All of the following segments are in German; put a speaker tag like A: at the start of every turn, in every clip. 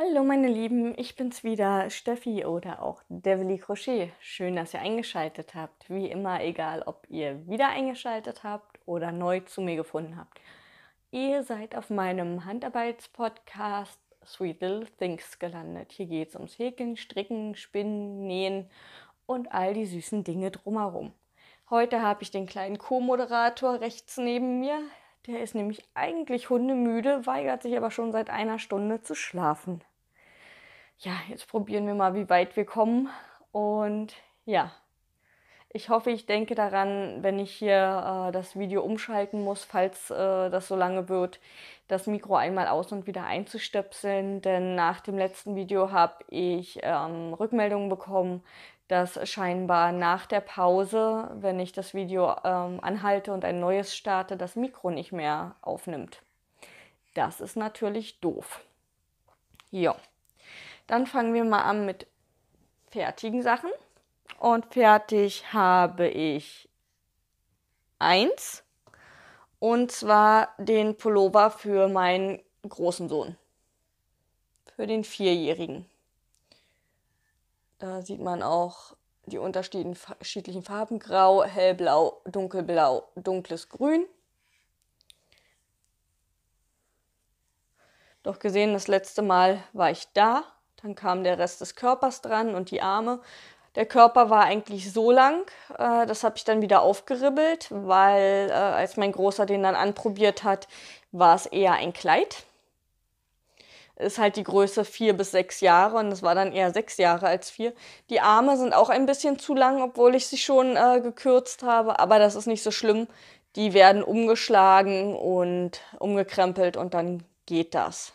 A: Hallo meine Lieben, ich bin's wieder, Steffi oder auch Devily Crochet. Schön, dass ihr eingeschaltet habt. Wie immer, egal ob ihr wieder eingeschaltet habt oder neu zu mir gefunden habt. Ihr seid auf meinem Handarbeitspodcast Sweet Little Things gelandet. Hier geht's ums Häkeln, Stricken, Spinnen, Nähen und all die süßen Dinge drumherum. Heute habe ich den kleinen Co-Moderator rechts neben mir. Der ist nämlich eigentlich hundemüde, weigert sich aber schon seit einer Stunde zu schlafen ja, jetzt probieren wir mal, wie weit wir kommen. Und ja, ich hoffe, ich denke daran, wenn ich hier äh, das Video umschalten muss, falls äh, das so lange wird, das Mikro einmal aus und wieder einzustöpseln. Denn nach dem letzten Video habe ich ähm, Rückmeldungen bekommen, dass scheinbar nach der Pause, wenn ich das Video ähm, anhalte und ein neues starte, das Mikro nicht mehr aufnimmt. Das ist natürlich doof. Ja. Dann fangen wir mal an mit fertigen Sachen. Und fertig habe ich eins. Und zwar den Pullover für meinen großen Sohn. Für den Vierjährigen. Da sieht man auch die unterschiedlichen Farben. Grau, hellblau, dunkelblau, dunkles Grün. Doch gesehen, das letzte Mal war ich da dann kam der Rest des Körpers dran und die Arme. Der Körper war eigentlich so lang, äh, das habe ich dann wieder aufgeribbelt, weil äh, als mein Großer den dann anprobiert hat, war es eher ein Kleid. Ist halt die Größe vier bis sechs Jahre und es war dann eher sechs Jahre als vier. Die Arme sind auch ein bisschen zu lang, obwohl ich sie schon äh, gekürzt habe, aber das ist nicht so schlimm. Die werden umgeschlagen und umgekrempelt und dann geht das.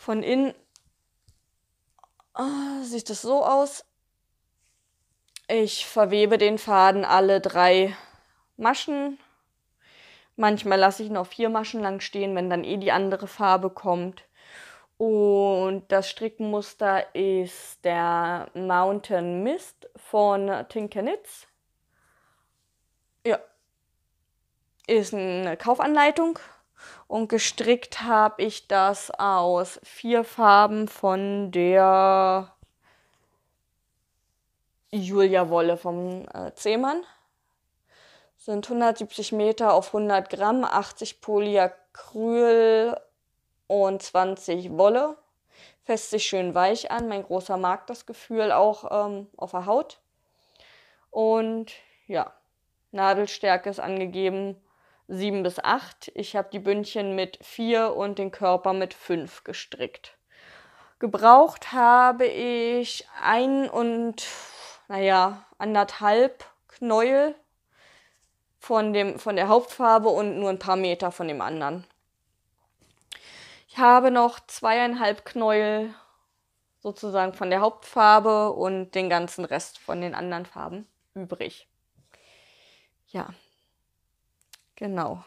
A: Von innen ah, sieht es so aus. Ich verwebe den Faden alle drei Maschen. Manchmal lasse ich ihn auch vier Maschen lang stehen, wenn dann eh die andere Farbe kommt. Und das Strickmuster ist der Mountain Mist von Tinkernitz. Ja. Ist eine Kaufanleitung und gestrickt habe ich das aus vier Farben von der Julia Wolle vom äh, Zehmann. Sind 170 Meter auf 100 Gramm, 80 Polyacryl und 20 Wolle. Fässt sich schön weich an. Mein großer mag das Gefühl auch ähm, auf der Haut. Und ja, Nadelstärke ist angegeben sieben bis acht. Ich habe die Bündchen mit vier und den Körper mit fünf gestrickt. Gebraucht habe ich ein und, naja, anderthalb Knäuel von, dem, von der Hauptfarbe und nur ein paar Meter von dem anderen. Ich habe noch zweieinhalb Knäuel sozusagen von der Hauptfarbe und den ganzen Rest von den anderen Farben übrig. Ja, Genau.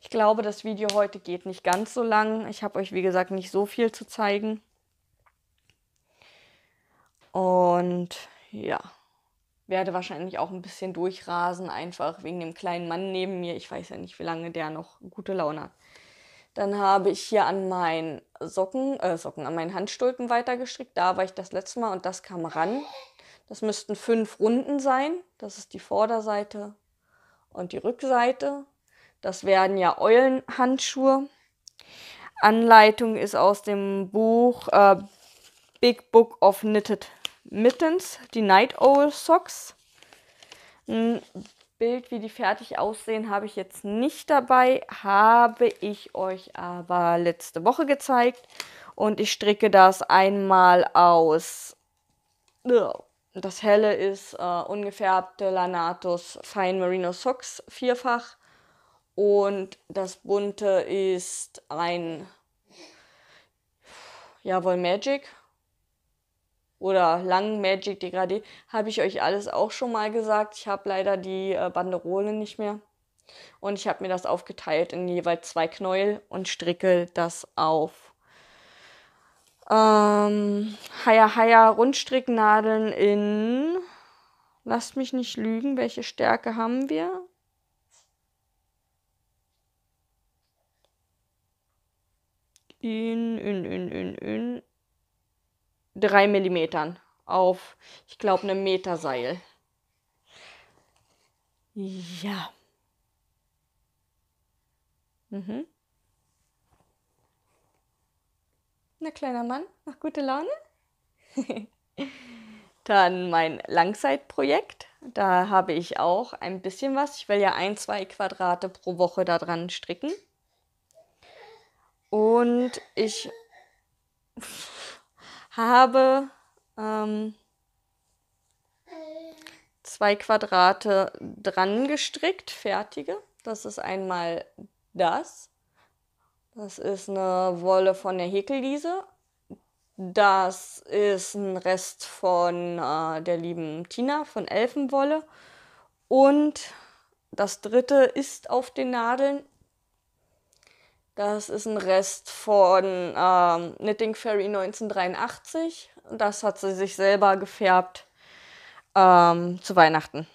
A: Ich glaube, das Video heute geht nicht ganz so lang. Ich habe euch, wie gesagt, nicht so viel zu zeigen. Und ja, werde wahrscheinlich auch ein bisschen durchrasen, einfach wegen dem kleinen Mann neben mir. Ich weiß ja nicht, wie lange der noch gute Laune hat. Dann habe ich hier an meinen Socken, äh Socken, an meinen Handstulpen weitergestrickt. Da war ich das letzte Mal und das kam ran. Das müssten fünf Runden sein. Das ist die Vorderseite, und die Rückseite. Das werden ja Eulenhandschuhe. Anleitung ist aus dem Buch äh, Big Book of Knitted Mittens, die Night Owl Socks. Ein Bild, wie die fertig aussehen, habe ich jetzt nicht dabei, habe ich euch aber letzte Woche gezeigt. Und ich stricke das einmal aus das helle ist äh, ungefärbte Lanatus Fine Merino Socks vierfach. Und das bunte ist ein Jawohl Magic oder Lang Magic Degradé. Habe ich euch alles auch schon mal gesagt. Ich habe leider die äh, Banderole nicht mehr. Und ich habe mir das aufgeteilt in jeweils zwei Knäuel und stricke das auf ähm, Haya Haya Rundstricknadeln in. Lasst mich nicht lügen, welche Stärke haben wir? In, in, in, in, in. 3 Millimetern auf, ich glaube, einem Meter Seil. Ja. Mhm. Na, kleiner Mann, noch gute Laune? Dann mein Langzeitprojekt. Da habe ich auch ein bisschen was. Ich will ja ein, zwei Quadrate pro Woche daran stricken. Und ich habe ähm, zwei Quadrate dran gestrickt, fertige. Das ist einmal das. Das ist eine Wolle von der Häkelwiese. Das ist ein Rest von äh, der lieben Tina von Elfenwolle. Und das dritte ist auf den Nadeln. Das ist ein Rest von ähm, Knitting Fairy 1983. Das hat sie sich selber gefärbt ähm, zu Weihnachten.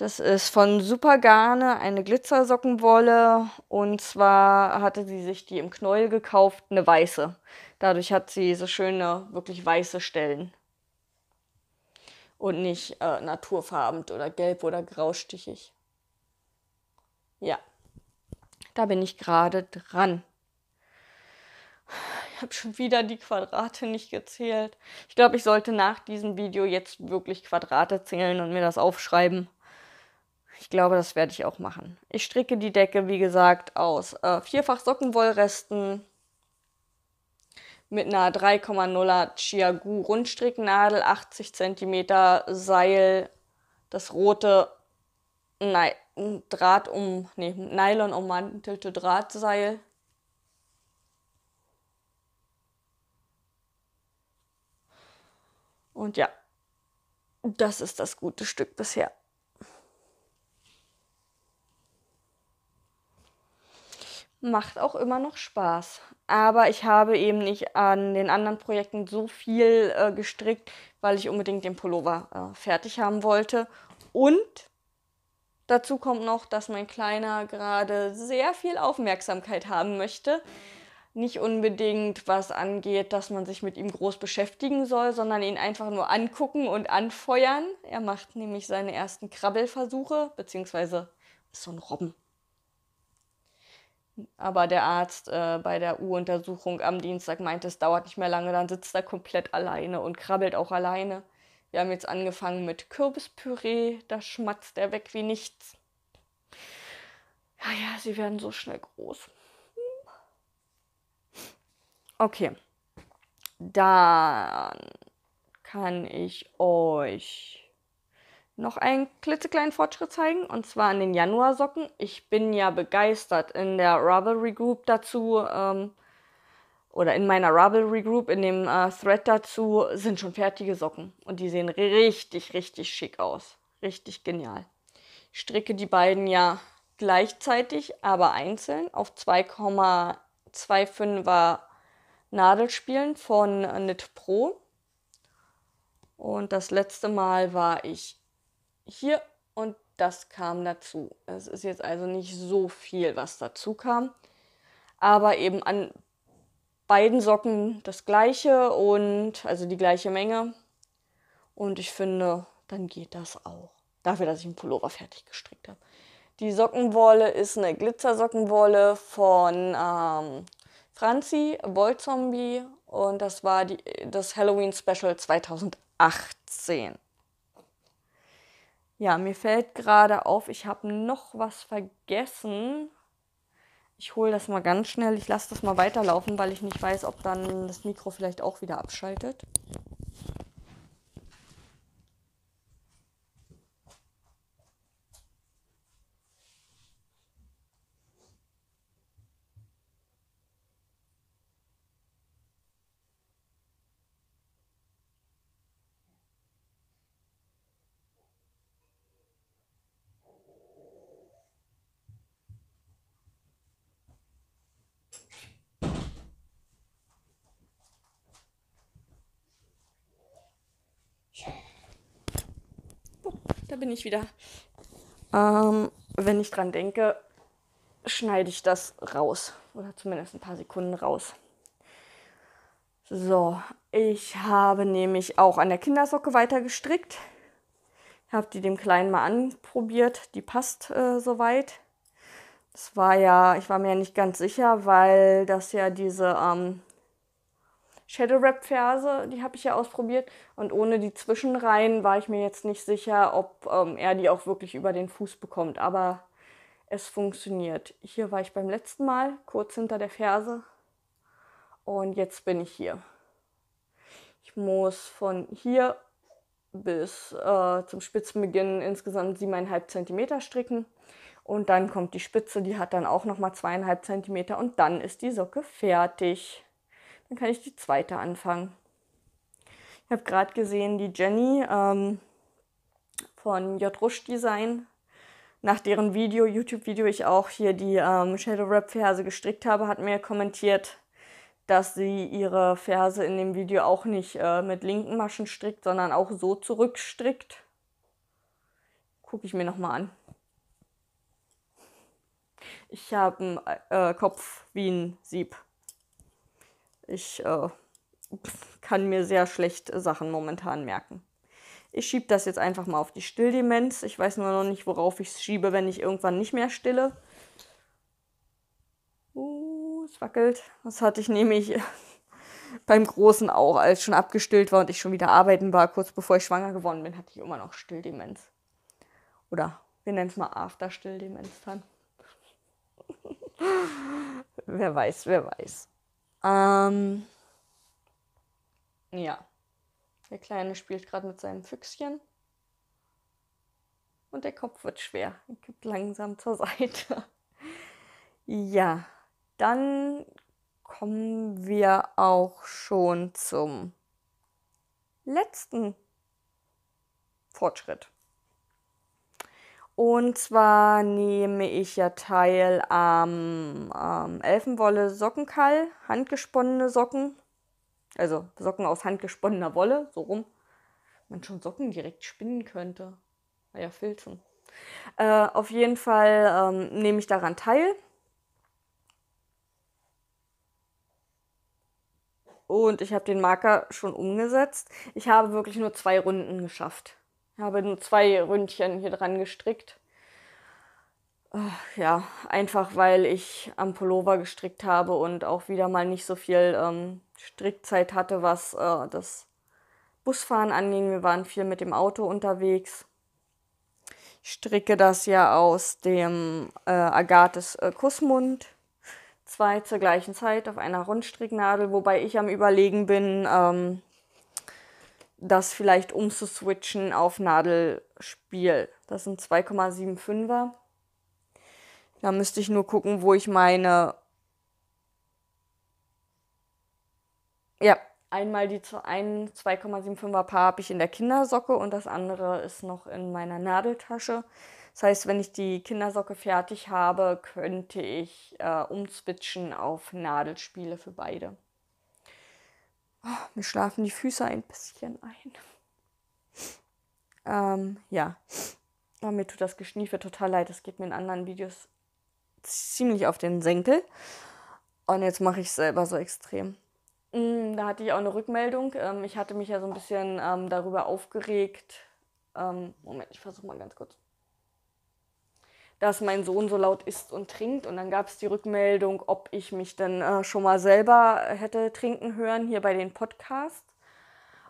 A: Das ist von Supergarne eine Glitzersockenwolle. Und zwar hatte sie sich die im Knäuel gekauft, eine weiße. Dadurch hat sie so schöne, wirklich weiße Stellen. Und nicht äh, naturfarbend oder gelb oder graustichig. Ja, da bin ich gerade dran. Ich habe schon wieder die Quadrate nicht gezählt. Ich glaube, ich sollte nach diesem Video jetzt wirklich Quadrate zählen und mir das aufschreiben. Ich glaube, das werde ich auch machen. Ich stricke die Decke, wie gesagt, aus äh, vierfach Sockenwollresten mit einer 3,0er Chiagu Rundstricknadel, 80 cm Seil, das rote Nei Draht um, nee, Nylon ummantelte Drahtseil. Und ja, das ist das gute Stück bisher. macht auch immer noch Spaß. Aber ich habe eben nicht an den anderen Projekten so viel äh, gestrickt, weil ich unbedingt den Pullover äh, fertig haben wollte. Und dazu kommt noch, dass mein Kleiner gerade sehr viel Aufmerksamkeit haben möchte. Nicht unbedingt was angeht, dass man sich mit ihm groß beschäftigen soll, sondern ihn einfach nur angucken und anfeuern. Er macht nämlich seine ersten Krabbelversuche, beziehungsweise ist so ein Robben. Aber der Arzt äh, bei der U-Untersuchung am Dienstag meinte, es dauert nicht mehr lange, dann sitzt er komplett alleine und krabbelt auch alleine. Wir haben jetzt angefangen mit Kürbispüree, da schmatzt er weg wie nichts. Ja, ja, sie werden so schnell groß. Okay. Dann kann ich euch noch einen klitzekleinen Fortschritt zeigen, und zwar an den Januarsocken. Ich bin ja begeistert in der Ravelry Group dazu, ähm, oder in meiner Ravelry Group, in dem äh, Thread dazu, sind schon fertige Socken. Und die sehen richtig, richtig schick aus. Richtig genial. Ich stricke die beiden ja gleichzeitig, aber einzeln auf 2,25er Nadelspielen von Knit Pro. Und das letzte Mal war ich hier und das kam dazu. Es ist jetzt also nicht so viel, was dazu kam. Aber eben an beiden Socken das gleiche und also die gleiche Menge. Und ich finde, dann geht das auch. Dafür, dass ich einen Pullover fertig gestrickt habe. Die Sockenwolle ist eine Glitzersockenwolle von ähm, Franzi Wollzombie und das war die, das Halloween Special 2018. Ja, mir fällt gerade auf, ich habe noch was vergessen. Ich hole das mal ganz schnell. Ich lasse das mal weiterlaufen, weil ich nicht weiß, ob dann das Mikro vielleicht auch wieder abschaltet. bin ich wieder. Ähm, wenn ich dran denke, schneide ich das raus. Oder zumindest ein paar Sekunden raus. So, ich habe nämlich auch an der Kindersocke weiter gestrickt. Habe die dem Kleinen mal anprobiert. Die passt äh, soweit. Das war ja, ich war mir ja nicht ganz sicher, weil das ja diese ähm, Shadow-Rap-Verse, die habe ich ja ausprobiert. Und ohne die Zwischenreihen war ich mir jetzt nicht sicher, ob ähm, er die auch wirklich über den Fuß bekommt. Aber es funktioniert. Hier war ich beim letzten Mal, kurz hinter der Ferse. Und jetzt bin ich hier. Ich muss von hier bis äh, zum Spitzenbeginn insgesamt 7,5 cm stricken. Und dann kommt die Spitze, die hat dann auch nochmal 2,5 cm und dann ist die Socke fertig. Dann kann ich die zweite anfangen. Ich habe gerade gesehen, die Jenny ähm, von J. Rush Design, nach deren Video, YouTube-Video ich auch hier die ähm, Shadow Rap-Verse gestrickt habe, hat mir kommentiert, dass sie ihre Verse in dem Video auch nicht äh, mit linken Maschen strickt, sondern auch so zurückstrickt. Gucke ich mir nochmal an. Ich habe einen äh, Kopf wie ein Sieb. Ich äh, kann mir sehr schlecht äh, Sachen momentan merken. Ich schiebe das jetzt einfach mal auf die Stilldemenz. Ich weiß nur noch nicht, worauf ich es schiebe, wenn ich irgendwann nicht mehr stille. Uh, es wackelt. Das hatte ich nämlich äh, beim Großen auch, als schon abgestillt war und ich schon wieder arbeiten war. Kurz bevor ich schwanger geworden bin, hatte ich immer noch Stilldemenz. Oder wir nennen es mal After-Stilldemenz dann. wer weiß, wer weiß. Ähm, ja. Der Kleine spielt gerade mit seinem Füchschen. Und der Kopf wird schwer. Er kippt langsam zur Seite. ja, dann kommen wir auch schon zum letzten Fortschritt. Und zwar nehme ich ja teil am, am Elfenwolle Sockenkall, handgesponnene Socken. Also Socken aus handgesponnener Wolle, so rum. Man schon Socken direkt spinnen könnte. Naja, ah Filzen. Äh, auf jeden Fall ähm, nehme ich daran teil. Und ich habe den Marker schon umgesetzt. Ich habe wirklich nur zwei Runden geschafft. Habe nur zwei Ründchen hier dran gestrickt. Ja, einfach weil ich am Pullover gestrickt habe und auch wieder mal nicht so viel ähm, Strickzeit hatte, was äh, das Busfahren anging. Wir waren viel mit dem Auto unterwegs. Ich stricke das ja aus dem äh, Agathes äh, Kussmund. Zwei zur gleichen Zeit auf einer Rundstricknadel, wobei ich am Überlegen bin, ähm, das vielleicht umzuswitchen auf Nadelspiel. Das sind 2,75er. Da müsste ich nur gucken, wo ich meine. Ja, einmal die ein 2,75er Paar habe ich in der Kindersocke und das andere ist noch in meiner Nadeltasche. Das heißt, wenn ich die Kindersocke fertig habe, könnte ich äh, umswitchen auf Nadelspiele für beide. Oh, mir schlafen die Füße ein bisschen ein. Ähm, ja. Oh, mir tut das Geschniefe total leid. Das geht mir in anderen Videos ziemlich auf den Senkel. Und jetzt mache ich es selber so extrem. Mm, da hatte ich auch eine Rückmeldung. Ähm, ich hatte mich ja so ein bisschen ähm, darüber aufgeregt. Ähm, Moment, ich versuche mal ganz kurz dass mein Sohn so laut isst und trinkt. Und dann gab es die Rückmeldung, ob ich mich dann äh, schon mal selber hätte trinken hören hier bei den Podcasts.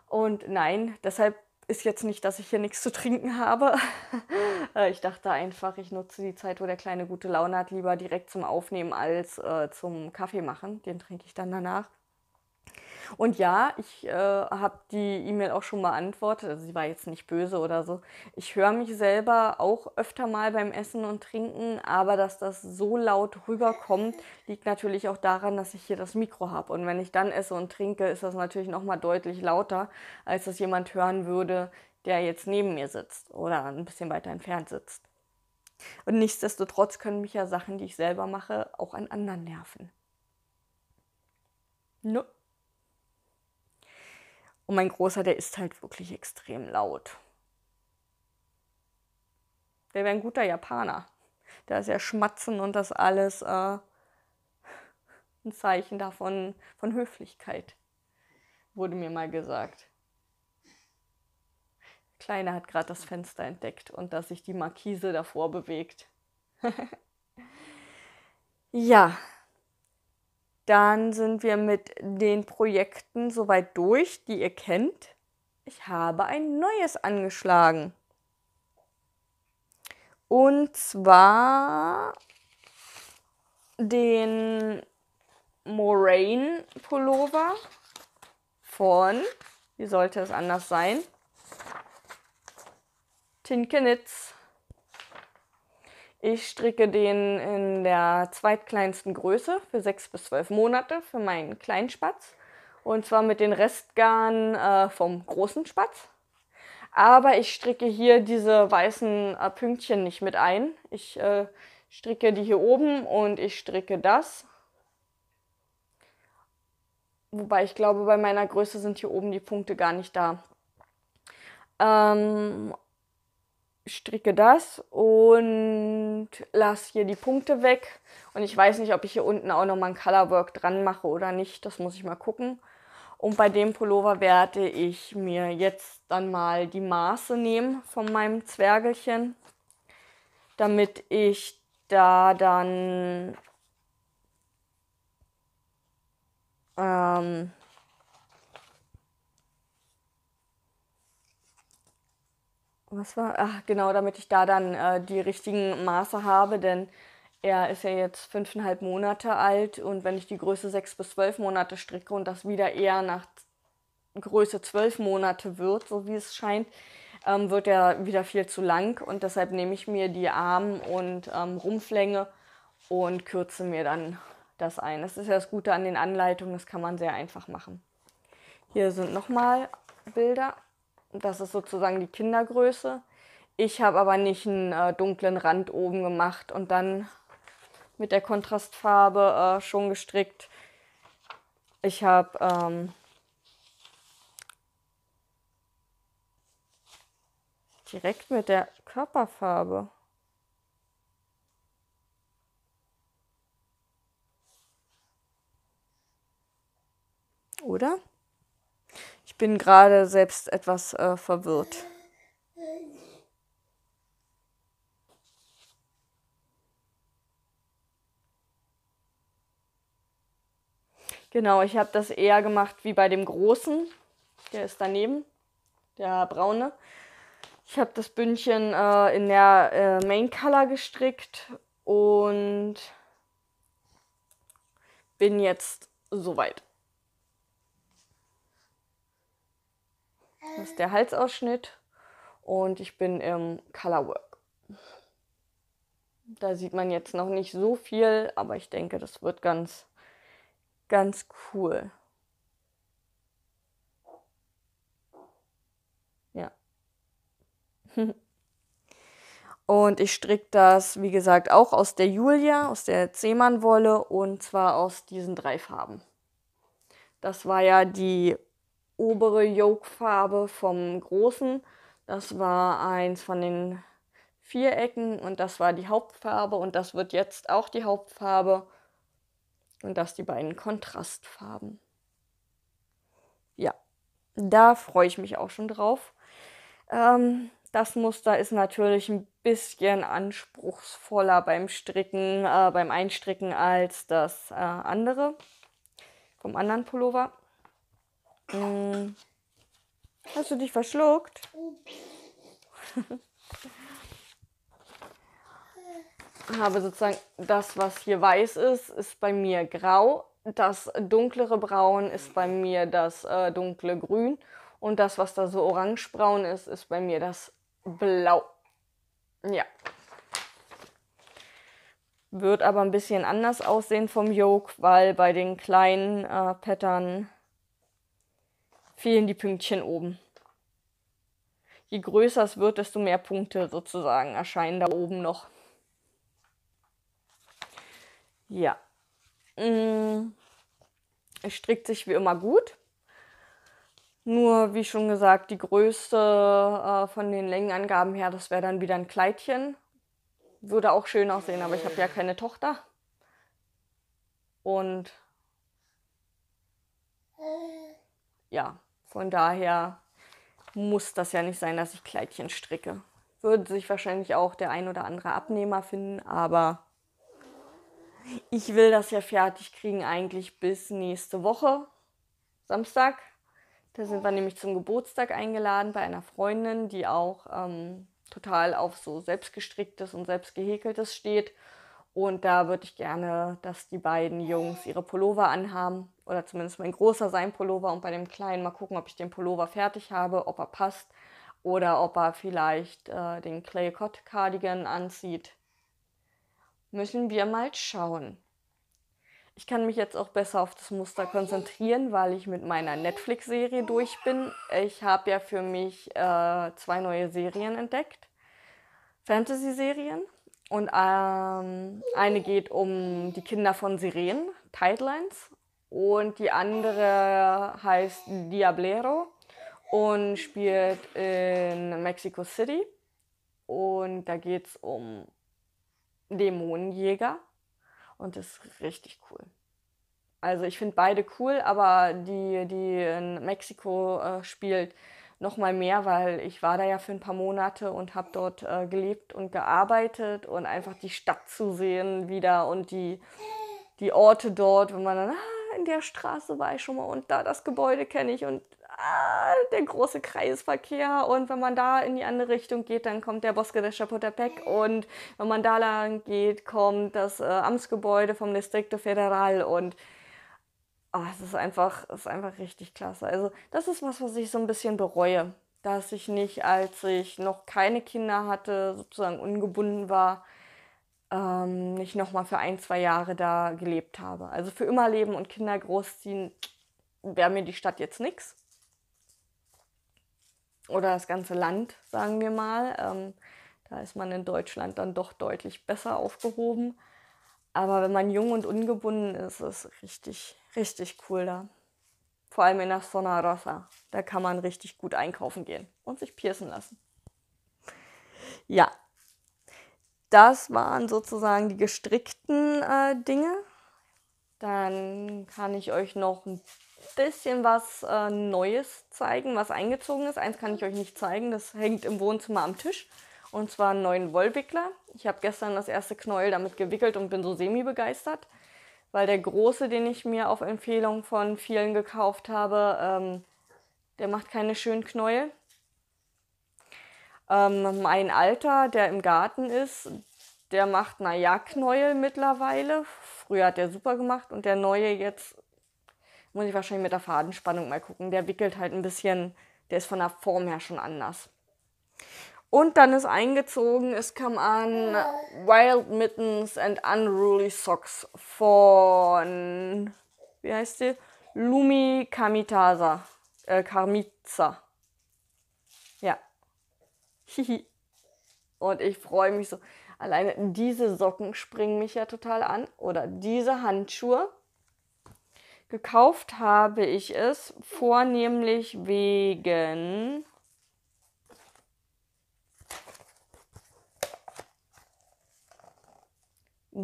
A: Und nein, deshalb ist jetzt nicht, dass ich hier nichts zu trinken habe. Äh, ich dachte einfach, ich nutze die Zeit, wo der Kleine gute Laune hat, lieber direkt zum Aufnehmen als äh, zum Kaffee machen. Den trinke ich dann danach. Und ja, ich äh, habe die E-Mail auch schon beantwortet. Also sie war jetzt nicht böse oder so. Ich höre mich selber auch öfter mal beim Essen und Trinken, aber dass das so laut rüberkommt, liegt natürlich auch daran, dass ich hier das Mikro habe. Und wenn ich dann esse und trinke, ist das natürlich nochmal deutlich lauter, als das jemand hören würde, der jetzt neben mir sitzt oder ein bisschen weiter entfernt sitzt. Und nichtsdestotrotz können mich ja Sachen, die ich selber mache, auch an anderen nerven. No. Und mein Großer, der ist halt wirklich extrem laut. Der wäre ein guter Japaner. Da ist ja Schmatzen und das alles äh, ein Zeichen davon, von Höflichkeit, wurde mir mal gesagt. Kleiner hat gerade das Fenster entdeckt und dass sich die Markise davor bewegt. ja, dann sind wir mit den Projekten soweit durch, die ihr kennt. Ich habe ein neues angeschlagen. Und zwar den Moraine Pullover von, wie sollte es anders sein, Tinkenitz. Ich stricke den in der zweitkleinsten Größe für sechs bis zwölf Monate für meinen kleinen Spatz. Und zwar mit den Restgarn äh, vom großen Spatz. Aber ich stricke hier diese weißen äh, Pünktchen nicht mit ein. Ich äh, stricke die hier oben und ich stricke das. Wobei ich glaube, bei meiner Größe sind hier oben die Punkte gar nicht da. Ähm, stricke das und lasse hier die Punkte weg. Und ich weiß nicht, ob ich hier unten auch nochmal ein Colorwork dran mache oder nicht. Das muss ich mal gucken. Und bei dem Pullover werde ich mir jetzt dann mal die Maße nehmen von meinem Zwergelchen, damit ich da dann ähm, was war? Ach, genau, damit ich da dann äh, die richtigen Maße habe, denn er ist ja jetzt fünfeinhalb Monate alt und wenn ich die Größe sechs bis zwölf Monate stricke und das wieder eher nach Größe zwölf Monate wird, so wie es scheint, ähm, wird er wieder viel zu lang und deshalb nehme ich mir die Arm- und ähm, Rumpflänge und kürze mir dann das ein. Das ist ja das Gute an den Anleitungen, das kann man sehr einfach machen. Hier sind nochmal Bilder. Das ist sozusagen die Kindergröße. Ich habe aber nicht einen äh, dunklen Rand oben gemacht und dann mit der Kontrastfarbe äh, schon gestrickt. Ich habe ähm, direkt mit der Körperfarbe. Oder? Ich bin gerade selbst etwas äh, verwirrt. Genau, ich habe das eher gemacht wie bei dem Großen. Der ist daneben, der braune. Ich habe das Bündchen äh, in der äh, Main Color gestrickt und bin jetzt soweit. Das ist der Halsausschnitt und ich bin im Colorwork. Da sieht man jetzt noch nicht so viel, aber ich denke, das wird ganz, ganz cool. Ja. und ich stricke das, wie gesagt, auch aus der Julia, aus der Zehmann-Wolle und zwar aus diesen drei Farben. Das war ja die obere Yoke-Farbe vom großen. Das war eins von den Vierecken und das war die Hauptfarbe und das wird jetzt auch die Hauptfarbe. Und das die beiden Kontrastfarben. Ja, da freue ich mich auch schon drauf. Ähm, das Muster ist natürlich ein bisschen anspruchsvoller beim Stricken, äh, beim Einstricken als das äh, andere vom anderen Pullover. Hm. Hast du dich verschluckt? Habe sozusagen das, was hier weiß ist, ist bei mir grau. Das dunklere Braun ist bei mir das äh, dunkle Grün. Und das, was da so orangebraun ist, ist bei mir das Blau. Ja. Wird aber ein bisschen anders aussehen vom Yoke, weil bei den kleinen äh, Pattern fehlen die Pünktchen oben. Je größer es wird, desto mehr Punkte sozusagen erscheinen da oben noch. Ja. Mm. Es strickt sich wie immer gut. Nur, wie schon gesagt, die Größe äh, von den Längenangaben her, das wäre dann wieder ein Kleidchen. Würde auch schön aussehen, aber ich habe ja keine Tochter. Und äh. ja, von daher muss das ja nicht sein, dass ich Kleidchen stricke. Würde sich wahrscheinlich auch der ein oder andere Abnehmer finden, aber ich will das ja fertig kriegen eigentlich bis nächste Woche, Samstag. Da sind wir nämlich zum Geburtstag eingeladen bei einer Freundin, die auch ähm, total auf so selbstgestricktes und selbstgehäkeltes steht. Und da würde ich gerne, dass die beiden Jungs ihre Pullover anhaben oder zumindest mein großer sein Pullover und bei dem kleinen mal gucken, ob ich den Pullover fertig habe, ob er passt oder ob er vielleicht äh, den Clay Cott Cardigan anzieht. Müssen wir mal schauen. Ich kann mich jetzt auch besser auf das Muster konzentrieren, weil ich mit meiner Netflix-Serie durch bin. Ich habe ja für mich äh, zwei neue Serien entdeckt. Fantasy-Serien. Und ähm, eine geht um die Kinder von Sirenen, Tidelines. Und die andere heißt Diablero und spielt in Mexico City. Und da geht es um Dämonenjäger. Und das ist richtig cool. Also ich finde beide cool, aber die, die in Mexiko äh, spielt, nochmal mehr, weil ich war da ja für ein paar Monate und habe dort äh, gelebt und gearbeitet und einfach die Stadt zu sehen wieder und die, die Orte dort, wenn man dann, ah, in der Straße war ich schon mal und da das Gebäude kenne ich und ah, der große Kreisverkehr und wenn man da in die andere Richtung geht, dann kommt der Bosque de Chapultepec und wenn man da lang geht, kommt das äh, Amtsgebäude vom Distrito Federal und oh, es ist einfach, es ist einfach richtig klasse. Also das ist was, was ich so ein bisschen bereue, dass ich nicht, als ich noch keine Kinder hatte, sozusagen ungebunden war, ähm, nicht nochmal für ein, zwei Jahre da gelebt habe. Also für immer leben und Kinder großziehen wäre mir die Stadt jetzt nichts. Oder das ganze Land, sagen wir mal. Ähm, da ist man in Deutschland dann doch deutlich besser aufgehoben. Aber wenn man jung und ungebunden ist, ist es richtig, richtig cool da. Vor allem in der Zona Rosa. Da kann man richtig gut einkaufen gehen und sich piercen lassen. Ja, das waren sozusagen die gestrickten äh, Dinge. Dann kann ich euch noch ein bisschen was äh, Neues zeigen, was eingezogen ist. Eins kann ich euch nicht zeigen, das hängt im Wohnzimmer am Tisch. Und zwar einen neuen Wollwickler. Ich habe gestern das erste Knäuel damit gewickelt und bin so semi-begeistert weil der große, den ich mir auf Empfehlung von vielen gekauft habe, ähm, der macht keine schönen Knäuel. Ähm, mein Alter, der im Garten ist, der macht, naja, Knäuel mittlerweile. Früher hat der super gemacht und der neue jetzt, muss ich wahrscheinlich mit der Fadenspannung mal gucken, der wickelt halt ein bisschen, der ist von der Form her schon anders. Und dann ist eingezogen, es kam an Wild Mittens and Unruly Socks von, wie heißt die? Lumi Kamitasa. Äh, Karmiza. Ja. Hihi. Und ich freue mich so. Alleine diese Socken springen mich ja total an. Oder diese Handschuhe. Gekauft habe ich es vornehmlich wegen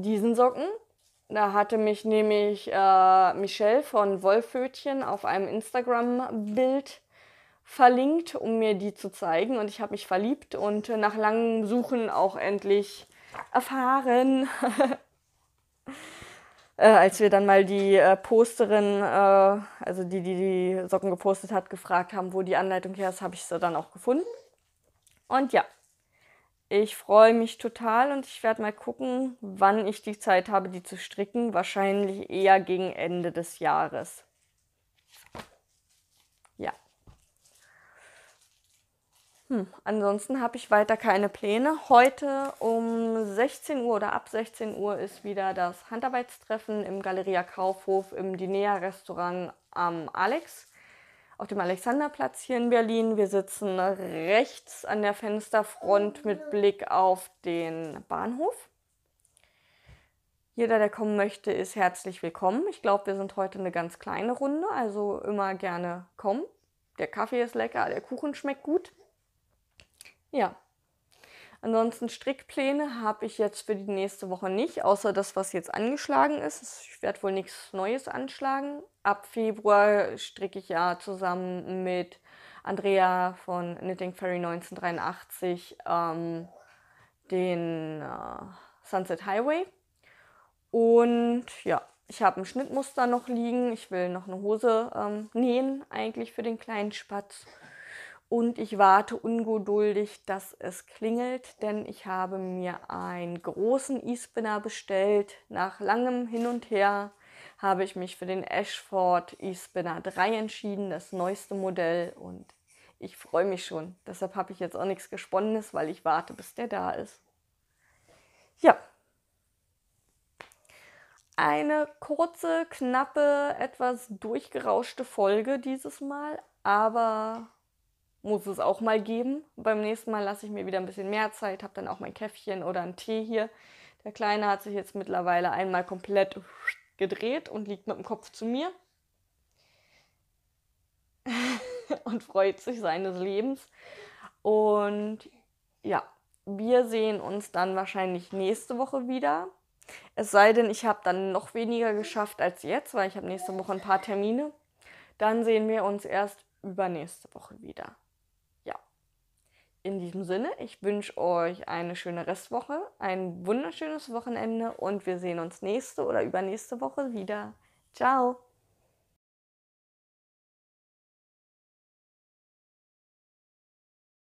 A: diesen Socken. Da hatte mich nämlich äh, Michelle von Wollfötchen auf einem Instagram-Bild verlinkt, um mir die zu zeigen. Und ich habe mich verliebt und nach langem Suchen auch endlich erfahren, äh, als wir dann mal die äh, Posterin, äh, also die, die die Socken gepostet hat, gefragt haben, wo die Anleitung her ist, habe ich sie dann auch gefunden. Und ja, ich freue mich total und ich werde mal gucken, wann ich die Zeit habe, die zu stricken. Wahrscheinlich eher gegen Ende des Jahres. Ja. Hm, ansonsten habe ich weiter keine Pläne. Heute um 16 Uhr oder ab 16 Uhr ist wieder das Handarbeitstreffen im Galeria Kaufhof im Dinea Restaurant am Alex auf dem Alexanderplatz hier in Berlin. Wir sitzen rechts an der Fensterfront mit Blick auf den Bahnhof. Jeder, der kommen möchte, ist herzlich willkommen. Ich glaube, wir sind heute eine ganz kleine Runde, also immer gerne kommen. Der Kaffee ist lecker, der Kuchen schmeckt gut. Ja, Ansonsten Strickpläne habe ich jetzt für die nächste Woche nicht, außer das, was jetzt angeschlagen ist. Ich werde wohl nichts Neues anschlagen. Ab Februar stricke ich ja zusammen mit Andrea von Knitting Fairy 1983 ähm, den äh, Sunset Highway. Und ja, ich habe ein Schnittmuster noch liegen. Ich will noch eine Hose ähm, nähen, eigentlich für den kleinen Spatz und ich warte ungeduldig, dass es klingelt, denn ich habe mir einen großen E-Spinner bestellt. Nach langem Hin und Her habe ich mich für den Ashford E-Spinner 3 entschieden, das neueste Modell und ich freue mich schon. Deshalb habe ich jetzt auch nichts Gesponnenes, weil ich warte, bis der da ist. Ja. Eine kurze, knappe, etwas durchgerauschte Folge dieses Mal, aber muss es auch mal geben. Beim nächsten Mal lasse ich mir wieder ein bisschen mehr Zeit, habe dann auch mein Käffchen oder einen Tee hier. Der Kleine hat sich jetzt mittlerweile einmal komplett gedreht und liegt mit dem Kopf zu mir und freut sich seines Lebens. Und ja, wir sehen uns dann wahrscheinlich nächste Woche wieder. Es sei denn, ich habe dann noch weniger geschafft als jetzt, weil ich habe nächste Woche ein paar Termine. Dann sehen wir uns erst übernächste Woche wieder in diesem Sinne, ich wünsche euch eine schöne Restwoche, ein wunderschönes Wochenende und wir sehen uns nächste oder übernächste Woche wieder. Ciao!